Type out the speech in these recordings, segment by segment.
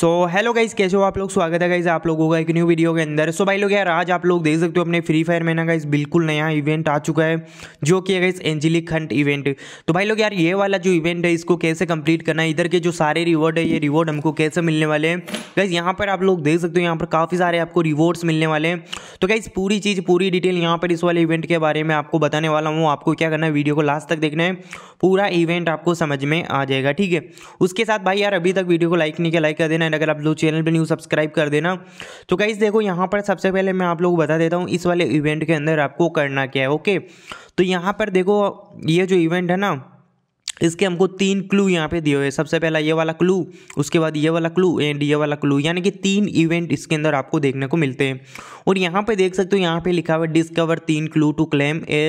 so hello guys कैसे हो आप लोग स्वागत है गाइज आप लोगों का एक न्यू वीडियो के अंदर सो so, भाई लोग यार आज आप लोग देख सकते हो अपने फ्री फायर में ना गाइज बिल्कुल नया इवेंट आ चुका है जो कि है गाइज एंजिलिक हंट इवेंट तो भाई लोग यार ये वाला जो इवेंट है इसको कैसे कंप्लीट करना है इधर के जो सारे रिवॉर्ड है ये रिवॉर्ड हमको कैसे मिलने वाले हैं गाइज यहाँ पर आप लोग देख सकते हो यहाँ पर काफ़ी सारे आपको रिवॉर्ड्स मिलने वाले हैं तो क्या पूरी चीज़ पूरी डिटेल यहाँ पर इस वाले इवेंट के बारे में आपको बताने वाला हूँ आपको क्या करना है वीडियो को लास्ट तक देखना है पूरा इवेंट आपको समझ में आ जाएगा ठीक है उसके साथ भाई यार अभी तक वीडियो को लाइक नहीं किया लाइक कर देना अगर आप लोग चैनल पर न्यू सब्सक्राइब कर देना तो क्या देखो यहाँ पर सबसे पहले मैं आप लोग बता देता हूँ इस वाले इवेंट के अंदर आपको करना क्या है ओके तो यहाँ पर देखो ये जो इवेंट है ना इसके हमको तीन क्लू यहाँ पे दिए हुए सबसे पहला ये वाला क्लू उसके बाद ये वाला क्लू एंड ये वाला क्लू यानी कि तीन इवेंट इसके अंदर आपको देखने को मिलते हैं और यहाँ पे देख सकते हो यहाँ पे लिखा हुआ डिस्कवर तीन clue to claim a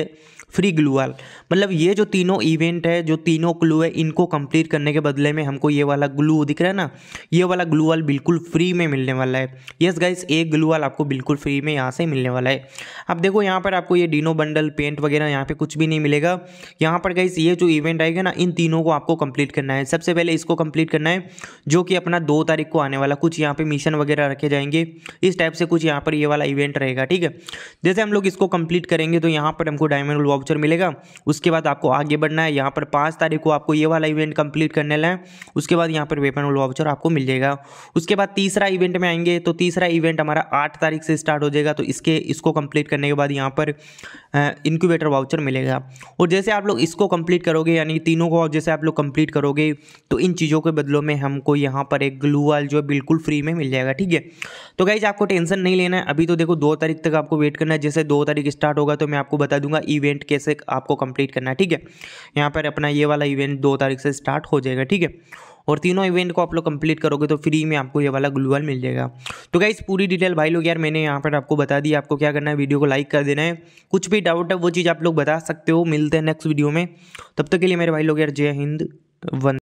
free ग्लूअल मतलब ये जो तीनों इवेंट है जो तीनों क्लू है इनको कंप्लीट करने के बदले में हमको ये वाला ग्लू दिख रहा है ना ये वाला ग्लूअल बिल्कुल फ्री में मिलने वाला है यस गाइस एक ग्लूअल आपको बिल्कुल फ्री में यहाँ से मिलने वाला है अब देखो यहाँ पर आपको ये डिनो बंडल पेंट वगैरह यहाँ पर कुछ भी नहीं मिलेगा यहाँ पर गाइस ये जो इवेंट आएगा ना इन तीनों को आपको कंप्लीट करना है सबसे पहले इसको कंप्लीट करना है जो कि अपना दो तारीख को आने वाला कुछ यहाँ पर मिशन वगैरह रखे जाएंगे इस टाइप से कुछ यहाँ पर ये वाला इवेंट रहेगा ठीक है जैसे हम लोग इसको कंप्लीट करेंगे तो यहाँ पर हमको डायमंड वॉब वाउचर मिलेगा उसके बाद आपको आगे बढ़ना है यहाँ पर पाँच तारीख को आपको ये वाला इवेंट कंप्लीट करने लें उसके बाद यहाँ पर वेपन वाल वाउचर आपको मिल जाएगा उसके बाद तीसरा इवेंट में आएंगे तो तीसरा इवेंट हमारा आठ तारीख से स्टार्ट हो जाएगा तो इसके इसको कम्प्लीट करने के बाद यहाँ पर इनक्यूबेटर वाउचर मिलेगा और जैसे आप लोग इसको कम्प्लीट करोगे यानी तीनों को जैसे आप लोग कम्प्लीट करोगे तो इन चीज़ों के बदलों में हमको यहाँ पर एक ग्लू वाल जो बिल्कुल फ्री में मिल जाएगा ठीक है तो गाइज आपको टेंशन नहीं लेना है अभी तो देखो दो तारीख तक आपको वेट करना है जैसे दो तारीख स्टार्ट होगा तो मैं आपको बता दूंगा इवेंट इवेंट कैसे आपको कंप्लीट करना है ठीक है यहाँ पर अपना ये वाला इवेंट दो तारीख से स्टार्ट हो जाएगा ठीक है और तीनों इवेंट को आप लोग कंप्लीट करोगे तो फ्री में आपको ये वाला ग्लूअल मिल जाएगा तो क्या पूरी डिटेल भाई लोग यार मैंने यहाँ पर आपको बता दी आपको क्या करना है वीडियो को लाइक कर देना है कुछ भी डाउट है वो चीज़ आप लोग बता सकते हो मिलते हैं नेक्स्ट वीडियो में तब तक के लिए मेरे भाई लोग यार जय हिंद वन